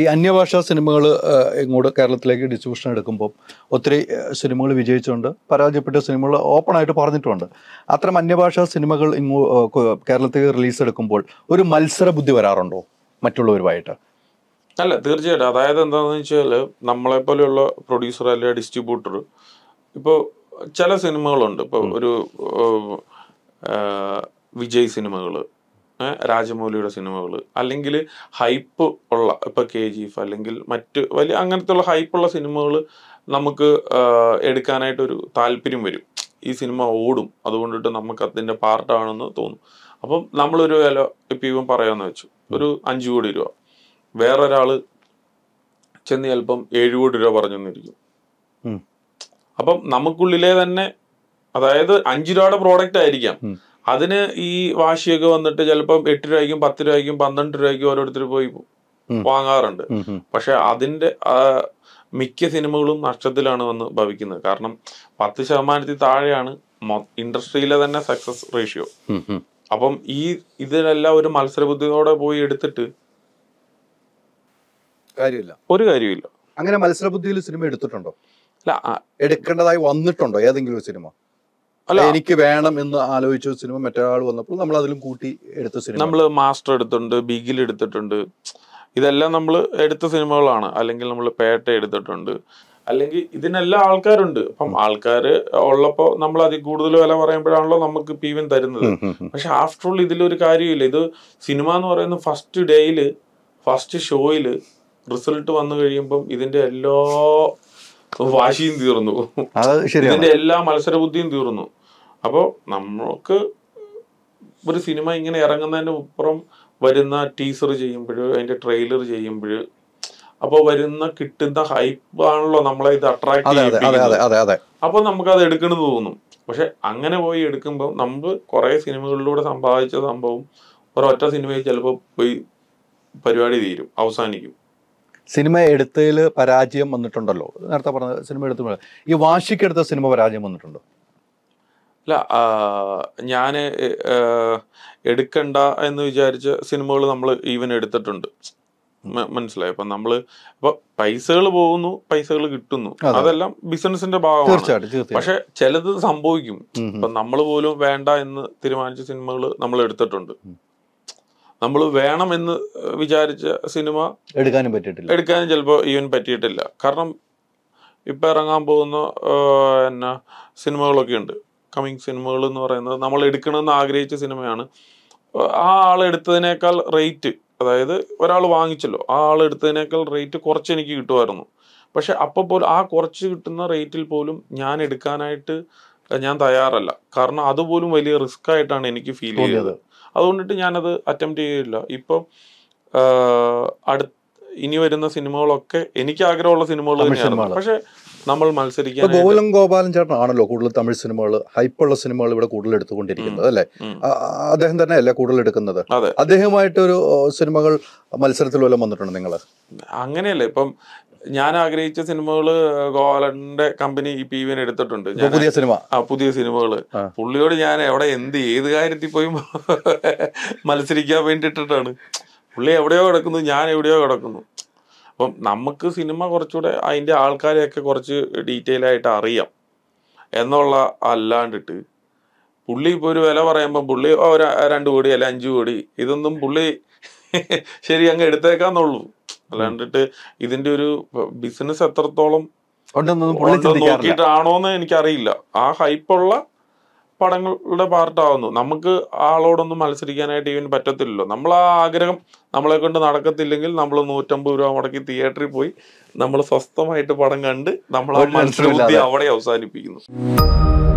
ഈ അന്യഭാഷാ സിനിമകൾ ഇങ്ങോട്ട് കേരളത്തിലേക്ക് ഡിസ്ട്രിബ്യൂഷൻ എടുക്കുമ്പോൾ ഒത്തിരി സിനിമകൾ വിജയിച്ചുണ്ട് പരാജയപ്പെട്ട സിനിമകൾ ആയിട്ട് പറഞ്ഞിട്ടുണ്ട് അത്തരം അന്യഭാഷാ സിനിമകൾ ഇങ്ങോ കേരളത്തിലേക്ക് റിലീസ് എടുക്കുമ്പോൾ ഒരു മത്സര ബുദ്ധി വരാറുണ്ടോ മറ്റുള്ളവരുമായിട്ട് അല്ല തീർച്ചയായിട്ടും അതായത് എന്താണെന്ന് വെച്ചാൽ നമ്മളെ പോലെയുള്ള പ്രൊഡ്യൂസർ അല്ലെങ്കിൽ ഡിസ്ട്രിബ്യൂട്ടർ ഇപ്പോൾ ചില സിനിമകളുണ്ട് ഇപ്പോൾ ഒരു വിജയ് സിനിമകൾ രാജമൗലിയുടെ സിനിമകൾ അല്ലെങ്കിൽ ഹൈപ്പ് ഉള്ള ഇപ്പോൾ കെ ജി എഫ് അല്ലെങ്കിൽ മറ്റ് വലിയ ഉള്ള ഹൈപ്പുള്ള സിനിമകൾ നമുക്ക് എടുക്കാനായിട്ടൊരു താല്പര്യം വരും ഈ സിനിമ ഓടും അതുകൊണ്ടിട്ട് നമുക്ക് അതിൻ്റെ പാർട്ടാണെന്ന് തോന്നും അപ്പം നമ്മളൊരു വില ഇപ്പം ഇവൻ പറയാമെന്ന് വെച്ചു ഒരു അഞ്ചു കോടി രൂപ വേറൊരാൾ ചെന്ന് ചിലപ്പം ഏഴു കോടി രൂപ പറഞ്ഞു തന്നിരിക്കും അപ്പം നമുക്കുള്ളിലെ തന്നെ അതായത് അഞ്ചു രൂപയുടെ പ്രോഡക്റ്റ് ആയിരിക്കാം അതിന് ഈ വാശിയൊക്കെ വന്നിട്ട് ചിലപ്പം എട്ട് രൂപയ്ക്കും പത്ത് രൂപയ്ക്കും പന്ത്രണ്ട് രൂപയ്ക്കും ഓരോരുത്തർ പോയി വാങ്ങാറുണ്ട് പക്ഷെ അതിന്റെ മിക്ക സിനിമകളും നഷ്ടത്തിലാണ് വന്ന് ഭവിക്കുന്നത് കാരണം പത്ത് ശതമാനത്തിൽ താഴെയാണ് ഇൻഡസ്ട്രിയിലെ തന്നെ സക്സസ് റേഷ്യോ അപ്പം ഈ ഇതിനെല്ലാം ഒരു മത്സരബുദ്ധിയോടെ പോയി എടുത്തിട്ട് ഒരു കാര്യമില്ല അങ്ങനെ മത്സരബുദ്ധിയിൽ സിനിമ എടുത്തിട്ടുണ്ടോ അല്ല എടുക്കേണ്ടതായി വന്നിട്ടുണ്ടോ ഏതെങ്കിലും സിനിമ എനിക്ക് വേണം എന്ന് ആലോചിച്ച സിനിമ മറ്റൊരാൾ വന്നപ്പോൾ നമ്മൾ അതിലും കൂട്ടി എടുത്ത സിനിമ നമ്മൾ മാസ്റ്റർ എടുത്തിട്ടുണ്ട് ബിഗിൽ എടുത്തിട്ടുണ്ട് ഇതെല്ലാം നമ്മൾ എടുത്ത സിനിമകളാണ് അല്ലെങ്കിൽ നമ്മൾ പേട്ട എടുത്തിട്ടുണ്ട് അല്ലെങ്കിൽ ഇതിനെല്ലാം ആൾക്കാരുണ്ട് അപ്പം ആൾക്കാർ ഉള്ളപ്പോൾ നമ്മൾ അതിൽ കൂടുതൽ വില പറയുമ്പോഴാണല്ലോ നമുക്ക് പി വൻ തരുന്നത് പക്ഷെ ആഫ്റ്റർ ഓൾ ഇതിലൊരു കാര്യമില്ല ഇത് സിനിമ എന്ന് പറയുന്ന ഫസ്റ്റ് ഡേയിൽ ഫസ്റ്റ് ഷോയിൽ റിസൾട്ട് വന്നു കഴിയുമ്പം ഇതിൻ്റെ എല്ലാ വാശിയും തീർന്നു ഇതിന്റെ എല്ലാ മത്സര ബുദ്ധിയും തീർന്നു അപ്പോൾ നമ്മൾക്ക് ഒരു സിനിമ ഇങ്ങനെ ഇറങ്ങുന്നതിന് അപ്പുറം വരുന്ന ടീസർ ചെയ്യുമ്പോൾ അതിന്റെ ട്രെയിലർ ചെയ്യുമ്പോൾ അപ്പോൾ വരുന്ന കിട്ടുന്ന ഹൈപ്പ് ആണല്ലോ നമ്മളെ ഇത് അട്രാക്ട് ചെയ്യുന്നത് അപ്പോൾ നമുക്ക് അത് എടുക്കണമെന്ന് തോന്നും പക്ഷെ അങ്ങനെ പോയി എടുക്കുമ്പോൾ നമ്മൾ കുറെ സിനിമകളിലൂടെ സമ്പാദിച്ച സംഭവം ഒരൊറ്റ സിനിമയിൽ ചിലപ്പോൾ പോയി പരിപാടി തീരും അവസാനിക്കും സിനിമ എടുത്തതിൽ പരാജയം വന്നിട്ടുണ്ടല്ലോ നേരത്തെ പറഞ്ഞ സിനിമ എടുത്ത ഈ വാശിക്കെടുത്ത സിനിമ പരാജയം വന്നിട്ടുണ്ടോ അല്ല ഞാൻ എടുക്കണ്ട എന്ന് വിചാരിച്ച സിനിമകൾ നമ്മൾ ഈവൻ എടുത്തിട്ടുണ്ട് മനസ്സിലായി അപ്പൊ നമ്മള് ഇപ്പൊ പൈസകൾ പോകുന്നു പൈസകൾ കിട്ടുന്നു അതെല്ലാം ബിസിനസിന്റെ ഭാഗമാണ് പക്ഷെ ചിലത് സംഭവിക്കും ഇപ്പൊ നമ്മൾ പോലും വേണ്ട എന്ന് തീരുമാനിച്ച സിനിമകൾ നമ്മൾ എടുത്തിട്ടുണ്ട് നമ്മൾ വേണമെന്ന് വിചാരിച്ച സിനിമ എടുക്കാനും പറ്റിയിട്ടില്ല എടുക്കാനും ചിലപ്പോൾ ഈവൻ പറ്റിയിട്ടില്ല കാരണം ഇപ്പം ഇറങ്ങാൻ പോകുന്ന എന്നാ സിനിമകളൊക്കെ ഉണ്ട് കമ്മിങ് സിനിമകൾ എന്ന് പറയുന്നത് നമ്മൾ എടുക്കണമെന്ന് ആഗ്രഹിച്ച സിനിമയാണ് ആ ആൾ എടുത്തതിനേക്കാൾ റേറ്റ് അതായത് ഒരാൾ വാങ്ങിച്ചല്ലോ ആ ആൾ എടുത്തതിനേക്കാൾ റേറ്റ് കുറച്ച് എനിക്ക് കിട്ടുമായിരുന്നു പക്ഷെ അപ്പോൾ പോലും ആ കുറച്ച് കിട്ടുന്ന റേറ്റിൽ പോലും ഞാൻ എടുക്കാനായിട്ട് ഞാൻ തയ്യാറല്ല കാരണം അതുപോലും വലിയ റിസ്ക് ആയിട്ടാണ് എനിക്ക് ഫീൽ ചെയ്തത് അതുകൊണ്ടിട്ട് ഞാനത് അറ്റംപ്റ്റ് ചെയ്യില്ല ഇപ്പൊ അടുത്ത ഇനി വരുന്ന സിനിമകളൊക്കെ എനിക്ക് ആഗ്രഹമുള്ള സിനിമകൾ പക്ഷെ നമ്മൾ മത്സരിക്കാൻ ഗോകുലം ഗോപാലൻ ചേട്ടൻ ആണല്ലോ കൂടുതൽ തമിഴ് സിനിമകൾ ഹൈപ്പുള്ള സിനിമകൾ ഇവിടെ കൂടുതൽ എടുത്തുകൊണ്ടിരിക്കുന്നത് അല്ലേ അദ്ദേഹം തന്നെ അല്ലേ കൂടുതൽ എടുക്കുന്നത് അദ്ദേഹമായിട്ട് ഒരു സിനിമകൾ മത്സരത്തിൽ വല്ലതും വന്നിട്ടുണ്ട് നിങ്ങൾ അങ്ങനെയല്ലേ ഇപ്പം ഞാൻ ആഗ്രഹിച്ച സിനിമകൾ ഗോപാലന്റെ കമ്പനി ഈ പി വിന് എടുത്തിട്ടുണ്ട് പുതിയ സിനിമ ആ പുതിയ സിനിമകൾ പുള്ളിയോട് ഞാൻ എവിടെ എന്ത് ഏത് കാര്യത്തിൽ പോയി മത്സരിക്കാൻ വേണ്ടിയിട്ടിട്ടാണ് പുള്ളി എവിടെയോ കിടക്കുന്നു ഞാൻ എവിടെയോ കിടക്കുന്നു അപ്പം നമുക്ക് സിനിമ കുറച്ചുകൂടെ അതിൻ്റെ ആൾക്കാരെയൊക്കെ കുറച്ച് ഡീറ്റെയിൽ ആയിട്ട് അറിയാം എന്നുള്ള അല്ലാണ്ടിട്ട് പുള്ളി ഇപ്പോൾ ഒരു വില പറയുമ്പോൾ പുള്ളി ഒരു രണ്ട് കോടി അല്ല അഞ്ച് കോടി ഇതൊന്നും പുള്ളി ശരി അങ്ങ് എടുത്തേക്കാന്നുള്ളൂ അല്ലാണ്ടിട്ട് ഇതിന്റെ ഒരു ബിസിനസ് എത്രത്തോളം നോക്കിയിട്ടാണോന്ന് എനിക്കറിയില്ല ആ ഹൈപ്പുള്ള പടങ്ങളുടെ പാർട്ടാവുന്നു നമുക്ക് ആളോടൊന്നും മത്സരിക്കാനായിട്ട് ഇവന് പറ്റത്തില്ലല്ലോ നമ്മൾ ആ ആഗ്രഹം നമ്മളെ കൊണ്ട് നടക്കത്തില്ലെങ്കിൽ നമ്മൾ നൂറ്റമ്പത് രൂപ മുടക്കി തിയേറ്ററിൽ പോയി നമ്മൾ സ്വസ്ഥമായിട്ട് പടം കണ്ട് നമ്മൾ ആ മത്സരബുദ്ധി അവിടെ അവസാനിപ്പിക്കുന്നു